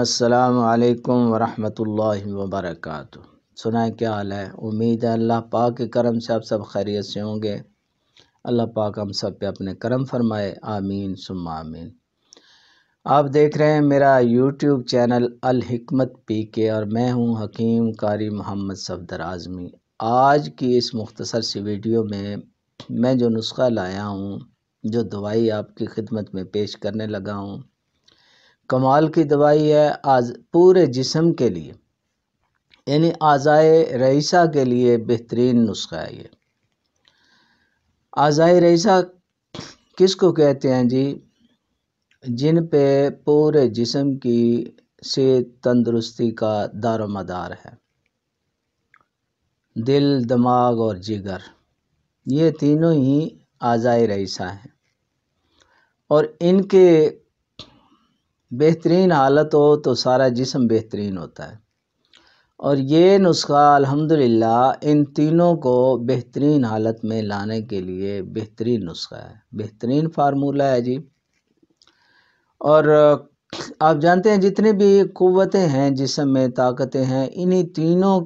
अल्लाम वरहमतुल्लाहि वबरकत सुना क्या हाल है उम्मीद है अल्लाह पाक के करम से आप सब खैरियत से होंगे अल्लाह पाक हम सब पे अपने करम फरमाए आमीन सुम्मा आमीन आप देख रहे हैं मेरा यूट्यूब चैनल अलहिकमत पी के और मैं हूँ हकीम कारी मोहम्मद सफदर आज़मी आज की इस मुख्तसर सी वीडियो में मैं जो नुस्खा लाया हूँ जो दवाई आपकी खिदमत में पेश करने लगा हूँ कमाल की दवाई है आज पूरे जिसम के लिए यानी आज़ाए रईसा के लिए बेहतरीन नुस्खा है ये आज़ाए रईसा किसको कहते हैं जी जिन पे पूरे जिसम की सेहत तंदुरुस्ती का दारो मदार है दिल दिमाग और जिगर ये तीनों ही आज़ाए रईसा हैं और इनके बेहतरीन हालत हो तो सारा जिसम बेहतरीन होता है और ये नुस्खा अल्हम्दुलिल्लाह इन तीनों को बेहतरीन हालत में लाने के लिए बेहतरीन नुस्खा है बेहतरीन फार्मूला है जी और आप जानते हैं जितने भी क़वतें हैं जिसम में ताकतें हैं इन्हीं तीनों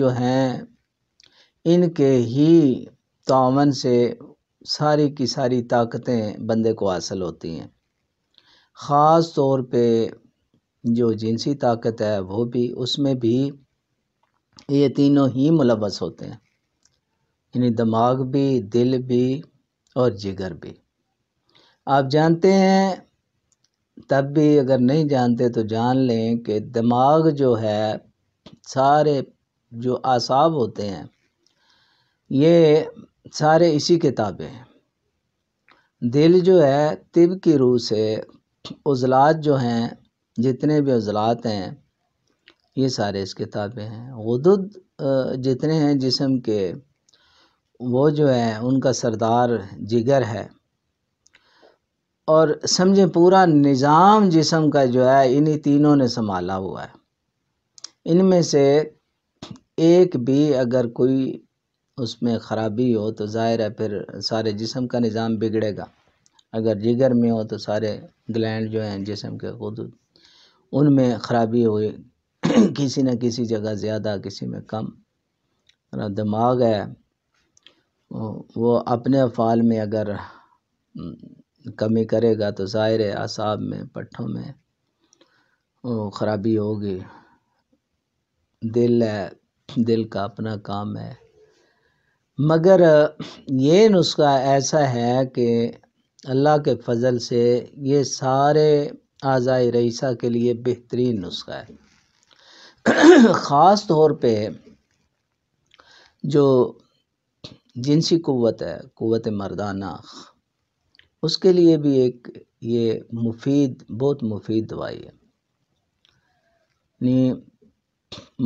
जो हैं इनके ही तावन से सारी की सारी ताकतें बंदे को हासिल होती हैं ख़ास तौर पर जो जिनसी ताकत है वो भी उसमें भी ये तीनों ही मुलव्वस होते हैं यानी दिमाग भी दिल भी और जिगर भी आप जानते हैं तब भी अगर नहीं जानते तो जान लें कि दिमाग जो है सारे जो आसाब होते हैं ये सारे इसी किताबें हैं दिल जो है तिब की रूह से उज़लात जो हैं जितने भी उज़लात हैं ये सारे इस किताब में हैं हुदूद जितने हैं जिसम के वो जो है उनका सरदार जिगर है और समझें पूरा निज़ाम जिसम का जो है इन्हीं तीनों ने संभाला हुआ है इनमें से एक भी अगर कोई उसमें ख़राबी हो तो ज़ाहिर है फिर सारे जिसम का निज़ाम बिगड़ेगा अगर जिगर में हो तो सारे ग्लैंड जो हैं जिसम के खुद उनमें ख़राबी हुई किसी न किसी जगह ज़्यादा किसी में कम दिमाग है वो अपने अफ़ाल में अगर हम्म, कमी करेगा तो ज़ाहिर है असाब में पट्ठों में ख़राबी होगी दिल है दिल का अपना काम है मगर ये नुस्खा ऐसा है कि अल्लाह के फ़ज़ल से ये सारे आज़ाए रईसा के लिए बेहतरीन नुस्खा है ख़ास तौर पर जो जिनसी क़वत है क़वत मरदाना उसके लिए भी एक ये मुफीद बहुत मुफीद दवाई है नहीं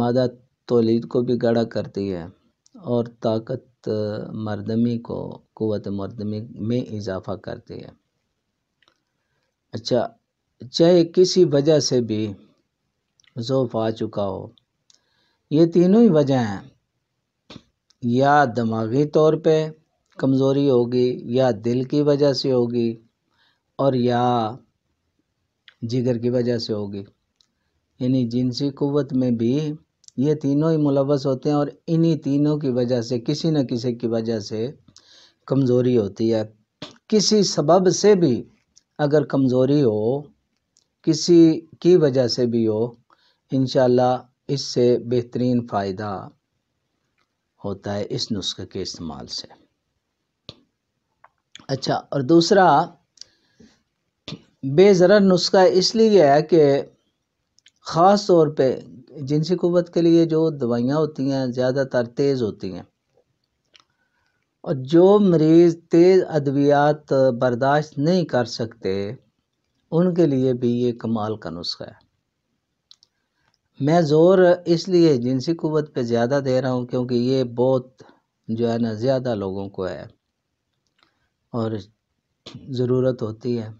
मादा तोलीद को भी गाढ़ा करती है और ताकत मरदमी को क़ुत मर्दमे में इजाफ़ा करती है अच्छा चाहे किसी वजह से भी ज़ोफ़ आ चुका हो ये तीनों ही वजह हैं या दिमागी तौर पर कमज़ोरी होगी या दिल की वजह से होगी और या जिगर की वजह से होगी यानी जिनसी क़वत में भी ये तीनों ही मुलवस होते हैं और इन्हीं तीनों की वजह से किसी न किसी की वजह से कमज़ोरी होती है किसी सबब से भी अगर कमज़ोरी हो किसी की वजह से भी हो इन इससे बेहतरीन फ़ायदा होता है इस नुस्खे के इस्तेमाल से अच्छा और दूसरा बेज़र नुस्खा इसलिए है कि ख़ास तौर पे जिनसी कुत के लिए जो दवाइयाँ होती हैं ज़्यादातर तेज़ होती हैं और जो मरीज़ तेज़ अद्वियात बर्दाश्त नहीं कर सकते उनके लिए भी ये कमाल का नुस्खा है मैं ज़ोर इसलिए जिनसी क़वत पे ज़्यादा दे रहा हूँ क्योंकि ये बहुत जो है ना ज़्यादा लोगों को है और ज़रूरत होती है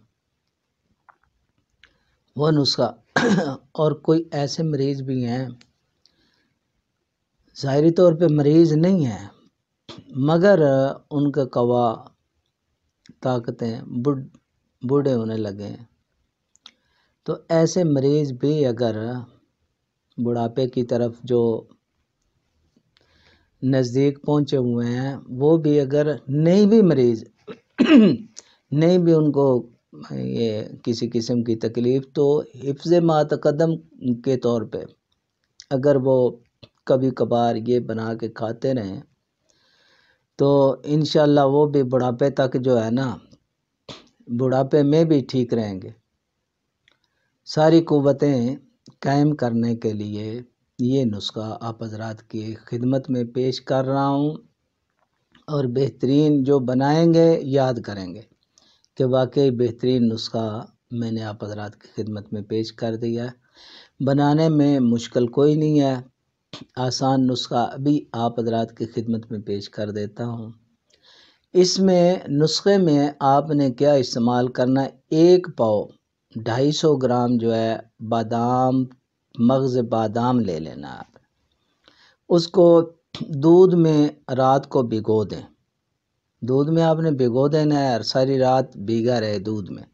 वो नुस्खा और कोई ऐसे मरीज़ भी हैं ज़ाहरी तौर पे मरीज़ नहीं हैं मगर उनका कवा ताकतें बूढ़े होने लगे तो ऐसे मरीज़ भी अगर बुढ़ापे की तरफ जो नज़दीक पहुँचे हुए हैं वो भी अगर नहीं भी मरीज़ नहीं भी उनको ये किसी किस्म की तकलीफ़ तो हिफ्ज कदम के तौर पे अगर वो कभी कभार ये बना के खाते रहें तो इन वो भी बुढ़ापे तक जो है ना बुढ़ापे में भी ठीक रहेंगे सारी क़वतें कायम करने के लिए ये नुस्खा आप हजरात की खिदमत में पेश कर रहा हूँ और बेहतरीन जो बनाएंगे याद करेंगे कि वाकई बेहतरीन नुस्खा मैंने आप हजरात की खिदमत में पेश कर दिया है बनाने में मुश्किल कोई नहीं है आसान नुस्खा भी आप हज़रात की खिदमत में पेश कर देता हूँ इसमें नुस्खे में आपने क्या इस्तेमाल करना है एक पाव ढाई सौ ग्राम जो है बादाम मगज़ बादाम ले लेना आप उसको दूध में रात को भिगो दें दूध में आपने भिगो देना है सारी रात भीगा रहे दूध में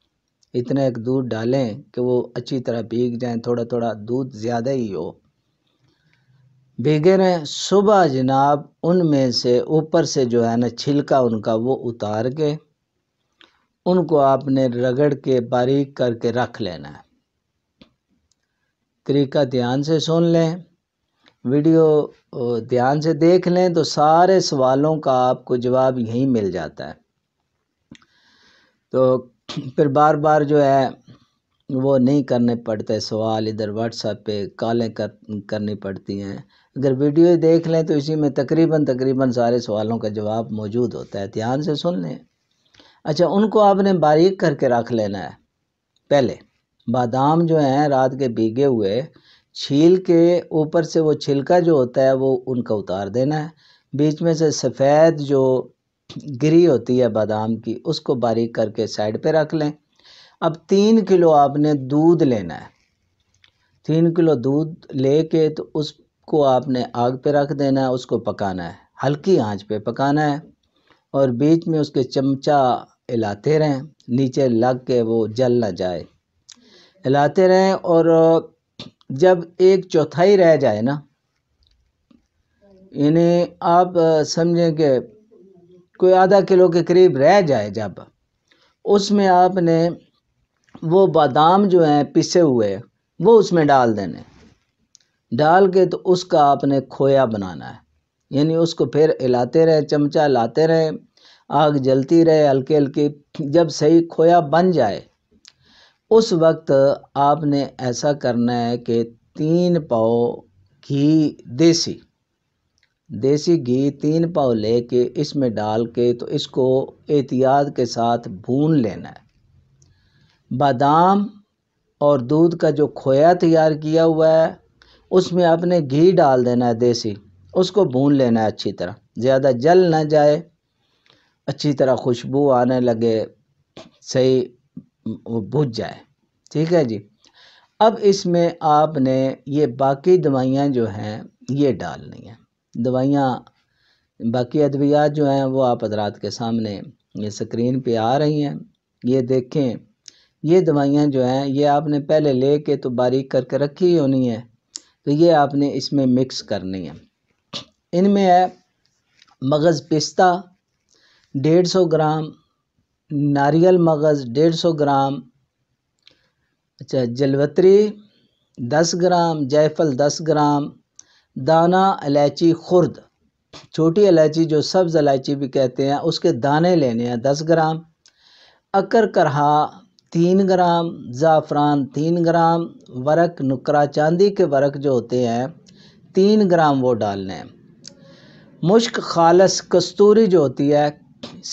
इतना एक दूध डालें कि वो अच्छी तरह भीग जाए थोड़ा थोड़ा दूध ज़्यादा ही हो भीगे हैं सुबह जनाब उनमें से ऊपर से जो है ना छिलका उनका वो उतार के उनको आपने रगड़ के बारीक करके रख लेना है तरीका ध्यान से सुन लें वीडियो ध्यान से देख लें तो सारे सवालों का आपको जवाब यहीं मिल जाता है तो फिर बार बार जो है वो नहीं करने पड़ते सवाल इधर व्हाट्सएप पे कॉलें कर, करनी पड़ती हैं अगर वीडियो देख लें तो इसी में तकरीबन तकरीबन सारे सवालों का जवाब मौजूद होता है ध्यान से सुन लें अच्छा उनको आपने बारीक करके रख लेना है पहले बादाम जो हैं रात के भीगे हुए छील के ऊपर से वो छिलका जो होता है वो उनका उतार देना है बीच में से सफ़ेद जो गिरी होती है बादाम की उसको बारीक करके साइड पे रख लें अब तीन किलो आपने दूध लेना है तीन किलो दूध ले के तो उस को आपने आग पे रख देना है उसको पकाना है हल्की आंच पे पकाना है और बीच में उसके चमचा हिलाते रहें नीचे लग के वो जल ना जाए हिलाते रहें और जब एक चौथाई रह जाए ना यानी आप समझें कि कोई आधा किलो के करीब रह जाए जब उसमें आपने वो बादाम जो हैं पिसे हुए वो उसमें डाल देने डाल के तो उसका आपने खोया बनाना है यानी उसको फिर हिलाते रहे चमचा लाते रहे आग जलती रहे हल्के हल्की जब सही खोया बन जाए उस वक्त आपने ऐसा करना है कि तीन पाव घी देसी देसी घी तीन पाव लेके इसमें डाल के तो इसको एहतियात के साथ भून लेना है बादाम और दूध का जो खोया तैयार किया हुआ है उसमें आपने घी डाल देना है देसी उसको भून लेना है अच्छी तरह ज़्यादा जल ना जाए अच्छी तरह खुशबू आने लगे सही भुज जाए ठीक है जी अब इसमें आपने ये बाकी दवाइयाँ जो हैं ये डालनी हैं दवाइयाँ बाकी अद्वियात जो हैं वो आप अदरात के सामने ये स्क्रीन पे आ रही हैं ये देखें ये दवाइयाँ जो हैं ये आपने पहले ले के तो बारीक करके रखी होनी है तो ये आपने इसमें मिक्स करनी है इनमें है मगज़ पिस्ता डेढ़ सौ ग्राम नारियल मगज़ डेढ़ सौ ग्राम अच्छा जलवत्री दस ग्राम जायफल दस ग्राम दाना इलायची खुर्द छोटी इलायची जो सब्ज़ इलायची भी कहते हैं उसके दाने लेने हैं दस ग्राम अकर करहा तीन ग्राम ज़ाफ़रान तीन ग्राम वरक नुकरा चांदी के वरक जो होते हैं तीन ग्राम वो डालने हैं मुश्क खालस कस्तूरी जो होती है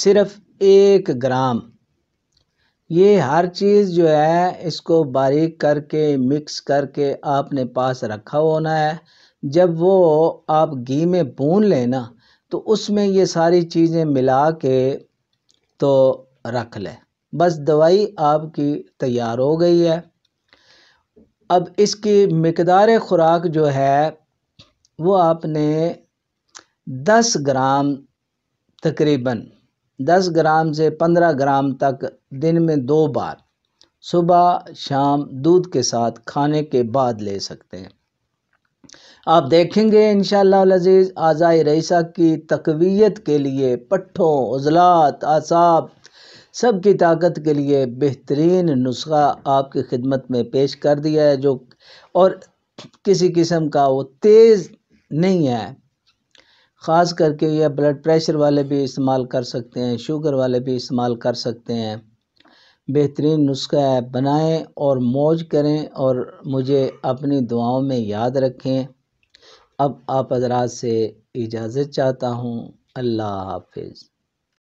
सिर्फ़ एक ग्राम ये हर चीज़ जो है इसको बारीक करके मिक्स करके आपने पास रखा होना है जब वो आप घी में भून लेना तो उसमें ये सारी चीज़ें मिला के तो रख लें बस दवाई आपकी तैयार हो गई है अब इसकी मकदार ख़ुराक जो है वो आपने दस ग्राम तकरीबन दस ग्राम से पंद्रह ग्राम तक दिन में दो बार सुबह शाम दूध के साथ खाने के बाद ले सकते हैं आप देखेंगे इन शजीज़ आज़ाई रईसा की तकवीत के लिए पट्ठों उजलात आसाब सब की ताकत के लिए बेहतरीन नुस्खा आपकी खिदमत में पेश कर दिया है जो और किसी किस्म का वो तेज़ नहीं है ख़ास करके यह ब्लड प्रेशर वाले भी इस्तेमाल कर सकते हैं शुगर वाले भी इस्तेमाल कर सकते हैं बेहतरीन नुस्खा है बनाएं और मौज करें और मुझे अपनी दुआओं में याद रखें अब आप हजरात से इजाज़त चाहता हूँ अल्लाह हाफिज़